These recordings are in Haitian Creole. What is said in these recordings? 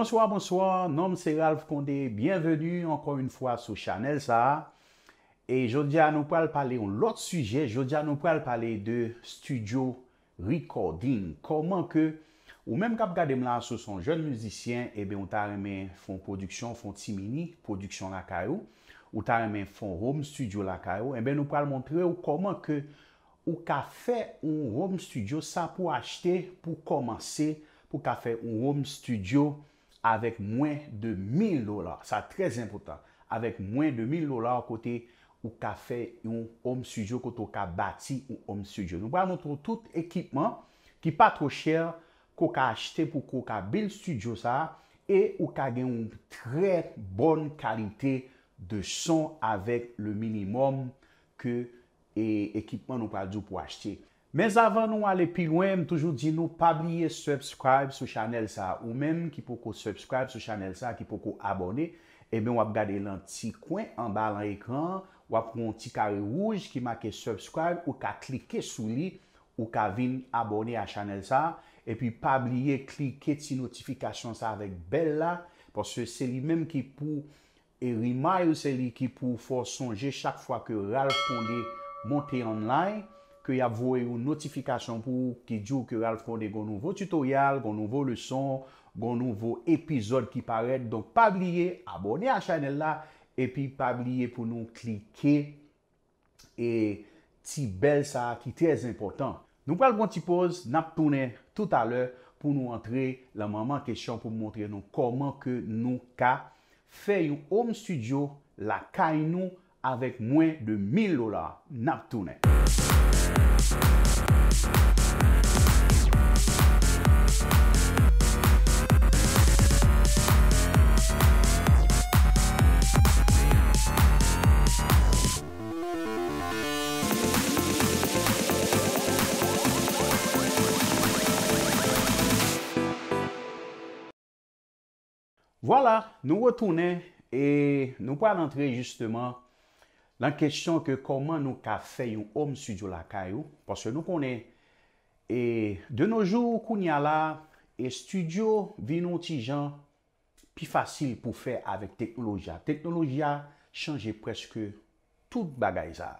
Bonsoir, bonsoir, nom se Ralph Kondé, bienvenu ankon yon fwa sou chanel sa E jodja nou pral pale yon lot suje, jodja nou pral pale de studio recording Koman ke ou menm kap gade mla sou son joun muzisyen Ebe eh ou ta remen fon produksyon, fon timini, produksyon la karou Ou ta remen fon home studio la karou Ebe eh nou pral montre ou koman ke ou ka fe yon home studio sa pou achete Ou pou komanse pou ka fe yon home studio avèk mwen de 1000 dolar, sa trèz impotant, avèk mwen de 1000 dolar kote ou ka fè yon home studio, kote ou ka bati ou home studio. Nou pran mouton tout ekipman ki pa tro chèr kou ka achte pou kou ka bil studio sa e ou ka gen yon trè bon kalite de son avèk le minimum ke e ekipman nou pran djou pou achte. Mèz avan nou ale pil wèm, toujou di nou pa bliye subscribe sou chanel sa ou mèm ki pou ko subscribe sou chanel sa ki pou ko abone. E mè wap gade lan ti kwen an ba lan ekran, wap kon ti kare rouj ki make subscribe ou ka klike sou li ou ka vin abone a chanel sa. E pi pa bliye klike ti notifikasyon sa avèk bel la, porsè se li mèm ki pou e rimay ou se li ki pou fò sonje chak fwa ke ral fonde monte online. Koy apvoy ou notifikasyon pou ki djou ke ral fonde goun nouvo tutorial, goun nouvo leson, goun nouvo epizod ki paret. Donk pa abliye abone a chanel la, epi pa abliye pou nou klike. E ti bel sa ki tres important. Nou pal bon ti poz, nap toune tout alè pou nou antre la maman kesyon pou mwontre nou koman ke nou ka fey ou home studio la kay nou avèk mwen de 1000 lola. Nap toune. Voilà, nous retournons et nous parlons justement nan kesyon ke koman nou ka fe yon om studio la kayou, paske nou konen, e de noujou koun ya la, e studio vi nou ti jan, pi fasil pou fe avèk teknolojia. Teknolojia chanje preske tout bagay za.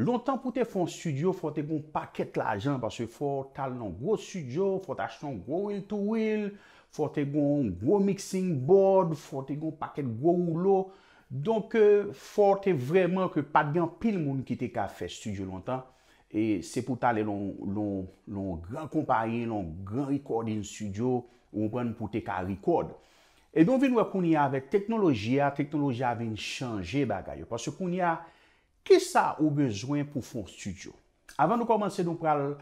Lontan pou te fon studio, fote kon paket la jan, paske fote tal nan gro studio, fote achton gro wheel to wheel, fote kon gro mixing board, fote kon paket gro oulo, Donk, euh, fote vreman ke pat gen pil moun ki te ka fe studio lontan. E se pou talen loun gran kompanyen, loun gran rekorde in studio, ou mwen pou te ka rekorde. E donk, vi nou akoun ya avek teknolojia, teknolojia aven chanje bagay. Pase kon ya, ke sa ou bezwen pou fon studio? Avan nou komanse nou pral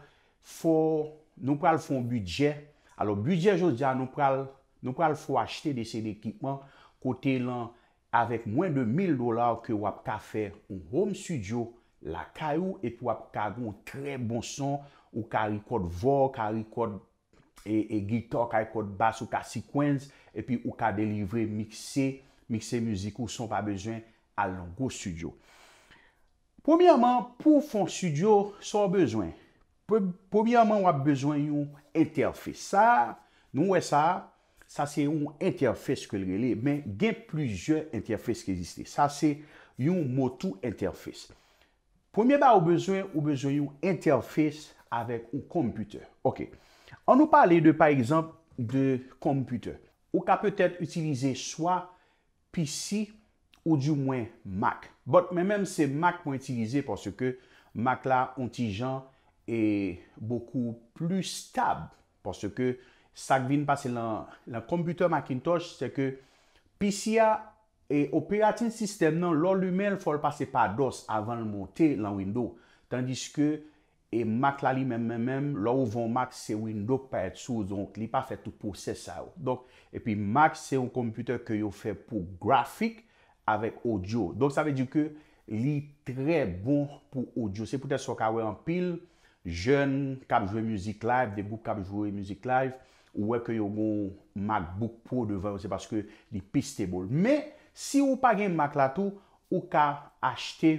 fon, nou pral fon budget. Alo, budget jous diya, nou pral, nou pral fon achete de sen ekipman kote lan... avèk mwen de 1000 dolar ke wap ka fè ou home studio, la ka ou et wap ka goun kre bon son, ou ka rekod vò, ka rekod e, e gitar, ka rekod bas, ou ka sequence, epi ou ka delivre mikse, mikse müzik ou son pa bezwen alon go studio. Poumyaman, pou fon studio son bezwen. Poumyaman wap bezwen yon interfè. Sa, nou wè sa, sa se yon interfese ke li li, men gen plujer interfese ke ziste. Sa se yon motu interfese. Premier ba ou bezwen, ou bezwen yon interfese avek ou komputeur. Ok. An nou pale de, par exemple, de komputeur. Ou ka petet utilize soa PC ou du mwen Mac. But men men se Mac mwen utilize parce ke Mac la ontijan e beaucoup plus stable parce que Sak vin pase lan komputeur Macintosh, se ke PCA e operatin sistem nan lor lumen fol pase pa dos avan l monte lan Windows. Tandis ke, e Mac la li men men men, lor ouvan Mac se Windows pa etsou, donk li pa fe tout pou se sa ou. Donk, e pi Mac se yon komputeur ke yo fe pou grafik avek audio. Donk, sa ve di ke li tre bon pou audio. Se pou te so ka we an pil, jen, kab jwe muzik live, debou kab jwe muzik live. Ou wek yo yon MacBook Pro de 20, se paske li piste bol. Me, si ou pa gen Mac la tou, ou ka achete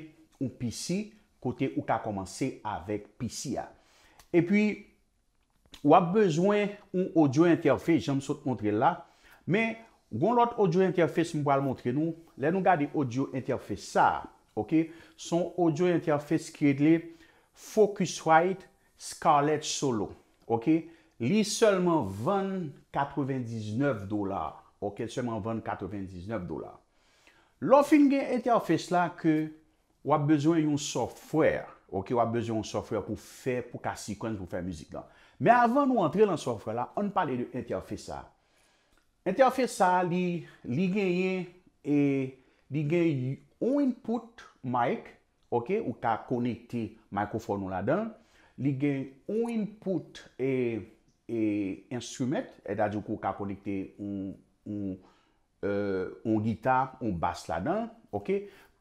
un PC, kote ou ka komanse avek PC a. E pi, ou ap bezwen un audio interface, jen msot montre la. Me, gon lot audio interface mbo al montre nou, le nou gade audio interface sa, ok? Son audio interface kredle Focusrite Scarlett Solo, ok? li seman 20,99 dolar. Ok, seman 20,99 dolar. Lo fin gen, ente a fes la ke wap bezwen yon software. Ok, wap bezwen yon software pou fè, pou ka sikwens pou fè müzik lan. Me avan nou antre lan software la, an pale de ente a fes sa. Ente a fes sa, li gen yon, li gen e, yon input mic, ok, ou ka konekte mikrofon nou la dan. Li gen yon input e... e instrument, e dajou kou ka konikte ou euh, gita, ou bas la dan, ok,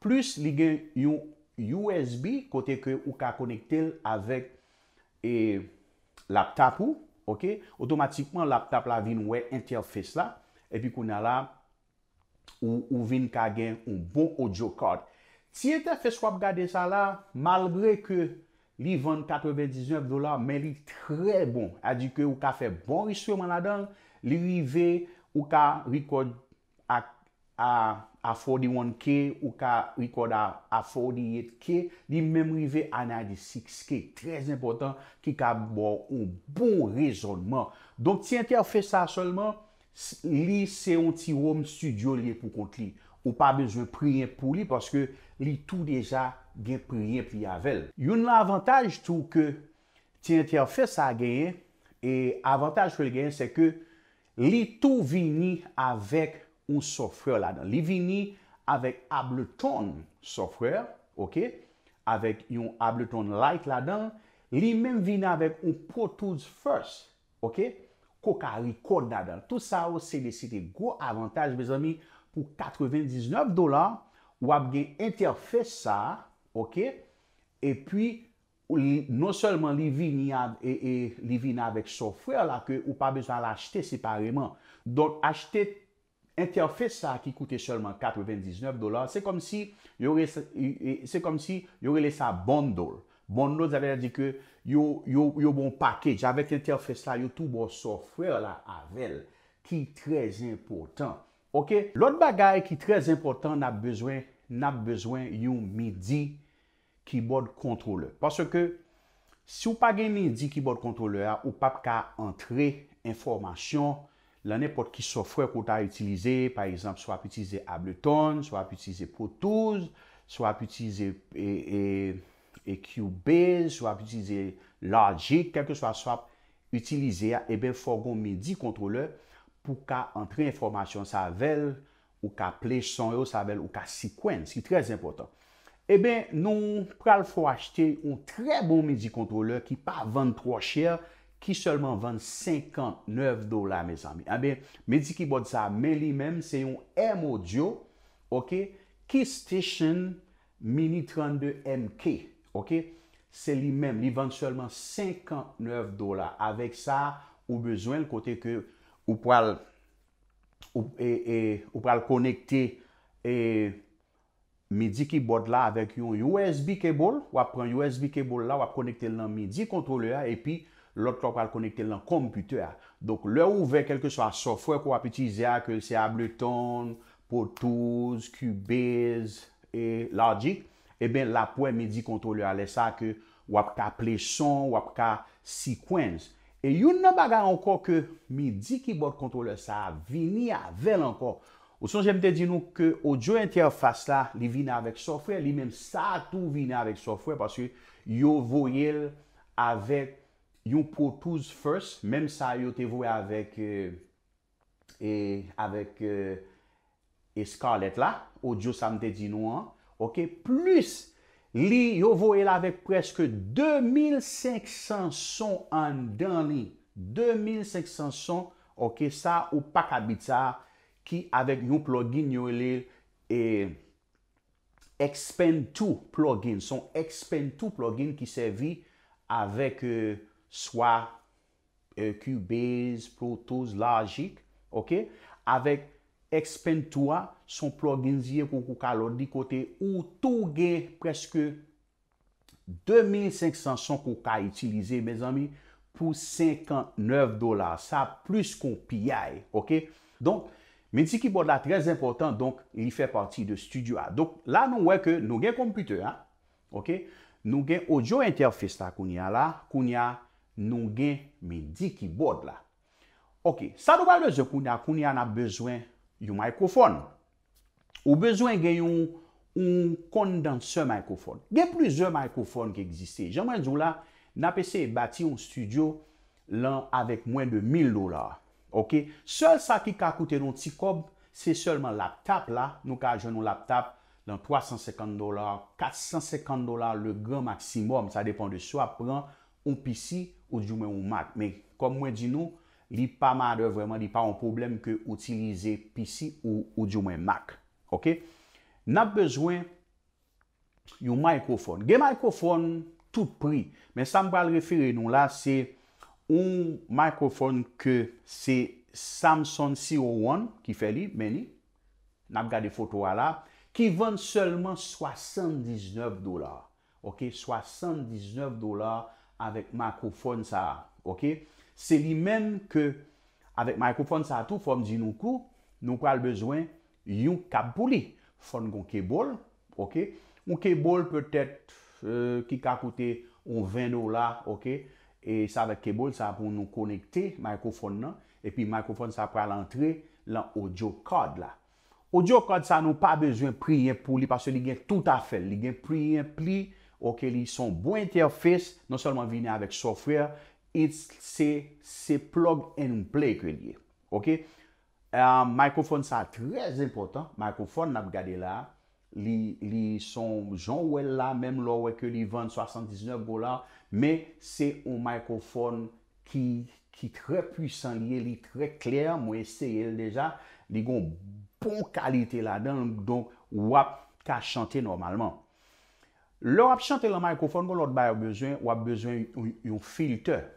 plus li gen yon USB kote ke ou ka konikte l avèk e laptop ou, ok, otomatikman laptop la vin wè interface la, epi kou na la ou vin ka gen un bo audio kod. Tiye te feswap gade sa la malgre ke Li vant 99 dolar, men li tre bon. Adi ke ou ka fe bon rispo man adan, li rive ou ka rekod a 41k, ou ka rekod bon a 48k, li mem rive anadi 6k. Trez impotant ki ka bon ou bon rezonman. Donk ti ente a fe sa solman, li se onti Rome Studio li pou kont li. Ou pa bezo prien pou li, paske li tou deja, gen priye priye avel. Yon avantage tou ke ti interfese a genye e avantage pou li genye se ke li tou vini avèk yon software la dan. Li vini avèk Ableton software, ok? Avèk yon Ableton Lite la dan. Li men vini avèk yon Pro Tools First, ok? Koka record la dan. Tout sa ou se lisi te go avantage bezami pou 99 dolar wap gen interfese sa Ok? Et puis, non seulement le vin y a, e, e, le vin y a avec son frère là, que ou pas besoin l'acheter séparément. Donc, acheter interface là, qui coûte seulement 99 dollars, c'est comme si y aurait, c'est comme si y aurait laissé un bundle. Bundle, z'avère dire que, y ou, y ou, y ou bon package, avec interface là, y ou tout bon son frère là, avel, qui est très important. Ok? L'autre bagaille qui est très important, n'a besoin, n'a besoin, y ou midi, keyboard kontrole. Parce que, si ou pa gen midi keyboard kontrole a, ou pa pa ka antre informasyon, la nepot ki sofre pou ta utilize, par exemple, sou ap utilize Ableton, sou ap utilize Protose, sou ap utilize EQB, e, e sou ap utilize Logic, kelke sou ap utilize a, ebe, eh forgon midi kontrole pou ka antre informasyon savel, ou ka plèch son yo savel, ou ka sikwen, s'ki trèz importan. E eh bè, nou pral fwo achete un tre bon midi kontroleur ki pa vant 3 chèr, ki seulement vant 59 dolar, mes ami. A ah bè, midi ki bote sa, men li men, se yon M-Audio, ok, Kistition Mini 32 MK, ok, se li men, li vant seulement 59 dolar. Avèk sa, ou bezwen, l kote ke ou pral ou e, e, pral konekte e midi keyboard la avèk yon USB cable, wap pren USB cable la, wap konekte l nan midi kontrole a, epi lòt lòp al konekte l nan kompüter. Donk lò ouve kelke so a sofwe pou wap itize a, ke se a Bluetooth, Portoose, Cubase, e lòjik, ebè la pouè midi kontrole a lè sa ke wap ka play son, wap ka sequence. E yon nan bagay ankon ke midi keyboard kontrole sa vini avèl ankon. Ou son jemte di nou ke odjo interfas la li vina avèk so frè, li menm sa tou vina avèk so frè, paske yo voyel avèk yon potouz fers, menm sa yo te voye avèk e skalet la, odjo sa mte di nou an, ok, plus li yo voyel avèk preske 2500 son an dani, 2500 son, ok, sa ou pak abit sa, ki avèk yon plug-in yon lèl e Xpand 2 plug-in, son Xpand 2 plug-in ki servi avèk e, swa e, Cubase Protos, Logik, ok avèk Xpand 3 son plug-in zye kon kon ka lò di kote ou touge preske 2500 kon ka itilize me zami pou 59 dola, sa plus kon piyay, ok, donk Men di keyboard la trez impotant, donk li fe parti de studio la. Donk la nou weke nou gen kompute, nou gen audio interface ta koun ya la, koun ya nou gen men di keyboard la. Ok, sa nou ba le ze koun ya, koun ya na bezwen yon mikrofon. Ou bezwen gen yon kondanser mikrofon. Gen plize mikrofon ki egziste. Jaman zou la, nan pe se bati yon studio lan avek mwen de 1000 dolar. Ok, sol sa ki ka koute nou ti kob, se solman laptop la, nou ka ajen nou laptop, nan 350 dolar, 450 dolar, le gran maksimum, sa depan de so, apren ou PC ou dioumen ou Mac. Men, kom mwen di nou, li pa ma de vreman, li pa an problem ke utilize PC ou dioumen Mac. Ok, nap bezwen yon microphone. Gen microphone, tout pri, men sa mwa al refere nou la, se... ou mikrofon ke se Samsung C01 ki fè li, meni, nap gade fotowa la, ki vende selman 79 dolar, ok, 79 dolar avèk mikrofon sa, ok, se li men ke avèk mikrofon sa tou, fòm di nou kou, nou kwa l bezwen, yon kap pou li, fòm kon kebol, ok, moun kebol pwetèt euh, ki ka koute yon 20 dolar, ok, E sa vek kebol sa pou nou konekte mikofon nan. E pi mikofon sa pral antre lan audio kod la. Audio kod sa nou pa bezwen priye pou li. Paswe li gen tout a fel. Li gen priye pli. Ok, li son bon interface. Non selman vine avek software. It se plug and play kwenye. Ok. Euh, mikofon sa trez impotant. Mikofon nap gade la a. li son joun wè la, mèm lò wè ke li 2079 go la, mè se yon mikofon ki tre pwisan li, li tre kler, mwen se yon deja, li goun bon kalite la den, don wap ka chante normalman. Lò wap chante la mikofon, goun lòt bè yo bezwen, wap bezwen yon filter,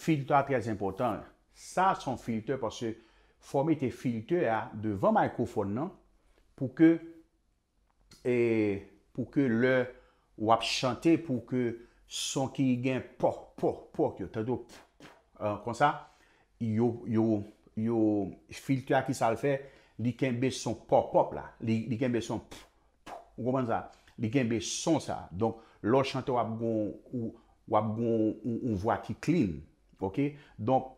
filter a trez important, sa son filter, pwase formi te filter a, devan mikofon nan, pou ke, E pou ke lè wap chante pou ke son ki gen pok pok pok yo, tato, kon sa, yo filte akisal fe, li kenbe son pok pok la, li kenbe son pok pok, ou koman sa, li kenbe son sa, donk lè chante wap gon ou wap gon ou wati klini, ok, donk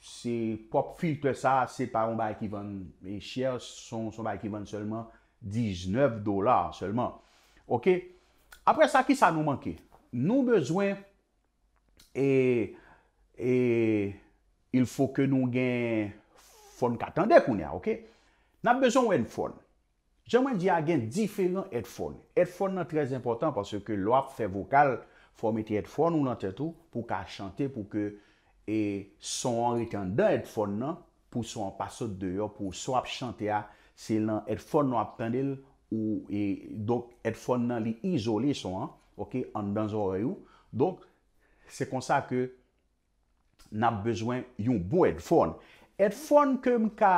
se pop filte sa, se pa on bay ki ven, e chel, son bay ki ven seulement, 19 dolar selman. Ok. Apre sa ki sa nou manke. Nou bezwen. E. E. Il fok ke nou gen fon katande koun ya. Ok. Nap bezwen ou en fon. Jaman di a gen diferent et fon. Et fon nan trez important. Pase ke lwap fe vokal. Fon eti et fon ou nan tetou. Pou ka chante pou ke. E. Son an reten dan et fon nan. Pou son an paso deyo. Pou son ap chante a. Se nan et fon nan ap tendel ou et fon nan li izole son an, ok, an dan zon rayou. Donk, se konsa ke nan bezwen yon bou et fon. Et fon kem ka,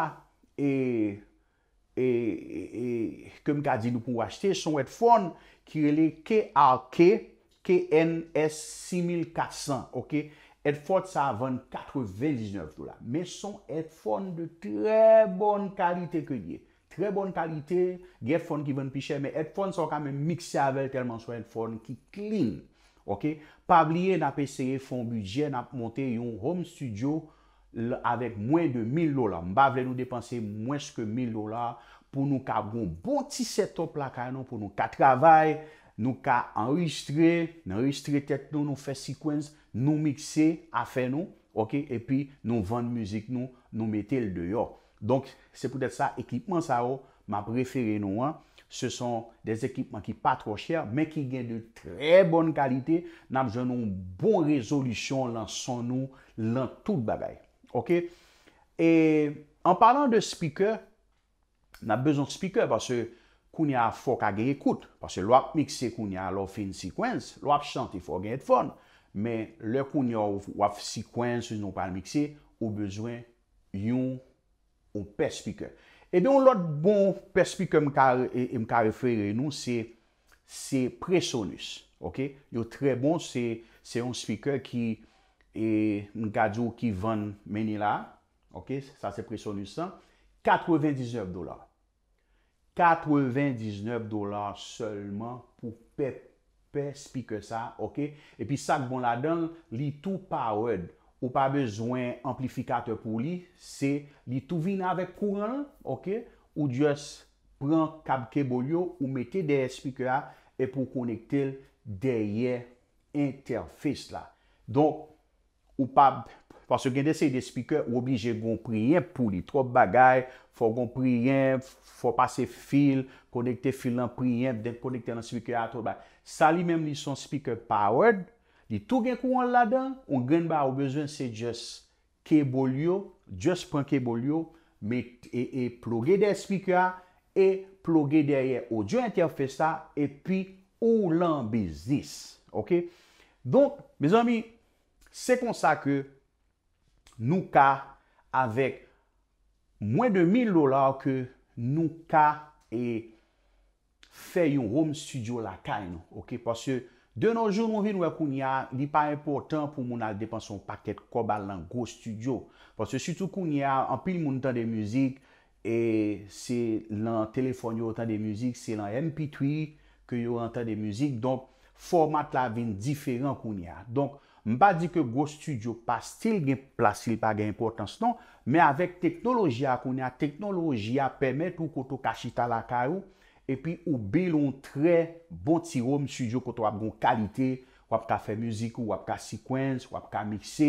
e, e, e, kem ka di nou pou wachete, son et fon ki le KRK KNS 6400, ok. Et fon sa avan 429 dola, men son et fon de tre bon kalite ke diye. Tre bon kalite, gen foun ki ven pi chè, men et foun sa w ka men mikse avèl telman sou et foun ki klin. Ok, pa bliye na peseye foun budje nan ap monte yon home studio avèk mwen de 1000 lola. Mba vle nou depanse mwen ske 1000 lola pou nou ka bon boti set-up lakay nou, pou nou ka travay, nou ka enregistre, nou enregistre tek nou, nou fè sekuens, nou mikse afè nou, ok, epi nou ven müzik nou, nou metel deyòk. Donk, se pou det sa ekipman sa ou, ma preferen nou an, se son des ekipman ki pa tro chèr, men ki gen de trè bon kalite, nan joun nou bon rezolution lan son nou, lan tout bagay. Ok? En parlant de speaker, nan bezon speaker, parce koun ya fok agye kout, parce lwap mikse koun ya lwap fin sekwens, lwap chanti fok gen et fon, men lwap koun ya wap sekwens ou nan wap mikse, ou bezwen yon fok pe spiker. E eh don lot bon pe spiker m ka e, e, refere nou, se presonus. Ok? Yo tre bon se yon spiker ki e, m kajou ki van meni la. Ok? Sa se presonus san. 99 dolar. 99 dolar seulement pou pe pe spiker sa. Ok? E pi sa bon la dan, li tou pa wèd ou pa bezwen amplifikater pou li, se li touvin avèk kouran, ou dyes pran kabke bol yo, ou metè deye speaker la, e pou konekte derye interfès la. Don, ou pa, pas se gen de se de speaker, ou obligè gon prien pou li, trop bagay, fò gon prien, fò pase fil, konekte fil lan prien, det konekte nan speaker la, trop bagay. Sa li menm li son speaker powered, Di tou gen kou an ladan, ou gen ba ou bezwen se jes ke bol yo, jes pan ke bol yo, me e plogue de espika, e plogue e derye ou diyo ente ou fe sa, e pi ou lan bezis. Ok? Don, bezami, se kon sa ke nou ka avek mwen de 1000 lola ou ke nou ka e fe yon home studio la kany nou. Ok? Pas yo De nou joun moun vin wè koun ya, li pa importan pou moun al depan son paket kobal nan GoStudio. Pwase sütou koun ya, anpil moun tan de müzik, e se lan telefon yo tan de müzik, se lan MP3, ke yo an tan de müzik, donk format la vin diferan koun ya. Donk mba di ke GoStudio pa stil gen plasil pa gen importans non, me avèk teknoloji a koun ya, teknoloji a pèmèt ou koto kachita la karou, epi ou bilon tre bot si ou msidyo koto wap gon kalite, wap ka fe müzik ou, wap ka sekuens, wap ka mikse,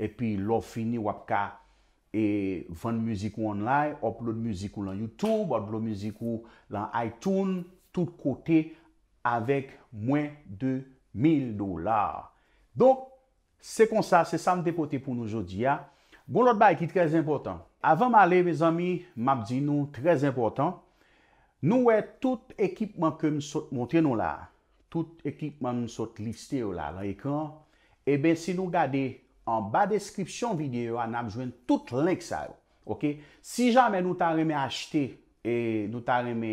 epi lò fini wap ka e, ven müzik ou online, wap lo müzik ou lan Youtube, wap lo müzik ou lan iTunes, tout kote avèk mwen de 1000 dolar. Do, se kon sa, se sa m depote pou nou jodi ya, goun lòt bay ki trez importan. Avèm ale, me zami, map di nou trez importan, Nou wè tout ekipman kèm sot montè nou la, tout ekipman nou sot listè ou la lan ekran, e ben si nou gade an ba deskripsyon videyo an ap jwen tout lenk sa ou, ok? Si jame nou ta remè achete e eh, nou ta remè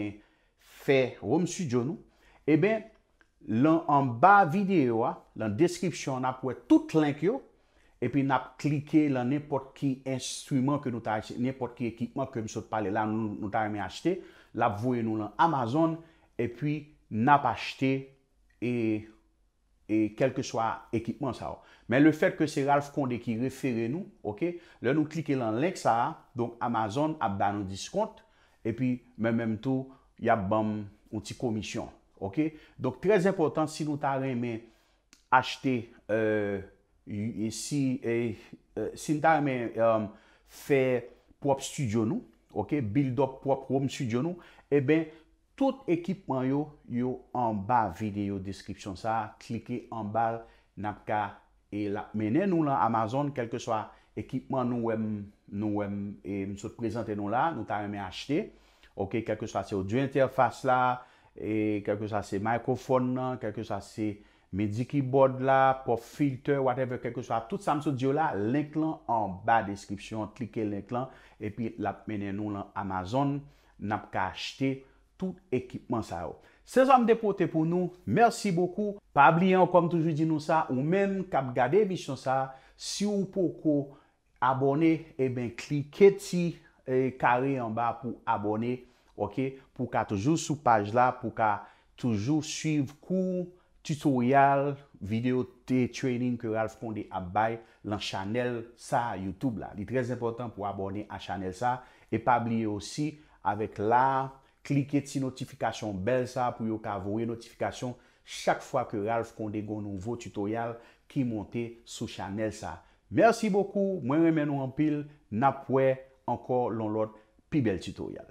fè ou msujon nou, e ben lan an ba videyo an, lan deskripsyon an ap wè tout lenk yo, e pi nan ap klike lan nèpot ki ekipman kèm sot pale la nou ta remè achete ou, l ap vouye nou lan Amazon, e pi nap achete, e kelke swa ekipman sa ou. Men le fet ke se Ralph Kondé ki refere nou, ok, le nou klike lan link sa a, donk Amazon ap da nou diskont, e pi men menm tou, yap bam ou ti komisyon, ok. Donk trez important, si nou ta reme achete, e euh, si nou ta reme fe pop studio nou, Ok, build-up prop ou msidyon nou, e ben, tout ekipman yo, yo an ba video description sa, klike an ba napka e la. Mene nou la Amazon, kelke swa ekipman nou wèm, nou wèm, e msot prezante nou la, nou ta wèm e achete. Ok, kelke swa se audio interface la, e kelke swa se microphone la, kelke swa se... Medi keyboard la, pop filter, whatever, kekoswa. Tout samsou diyo la, link lan an ba deskripsyon. Klike link lan. Epi la mene nou lan Amazon. Nap ka achete tout ekipman sa yo. Oh. Se zom depote pou nou, mersi boku. Pa ablian kom oh, toujou di nou sa. Ou men kap gade bishan sa. Si ou poko abone, e eh ben klike ti kare eh, an ba pou abone. Ok, pou ka toujou sou paj la. Pou ka toujou suiv kou. tutorial, video te training ke ralf konde abay lan chanel sa youtube la. Li trez important pou abone a chanel sa e pa bliye osi avek la klike ti notifikasyon bel sa pou yo ka avouye notifikasyon chak fwa ke ralf konde goun nouvo tutorial ki monte sou chanel sa. Mersi boku, mwen remen ou anpil napwe anko lon lot pi bel tutorial.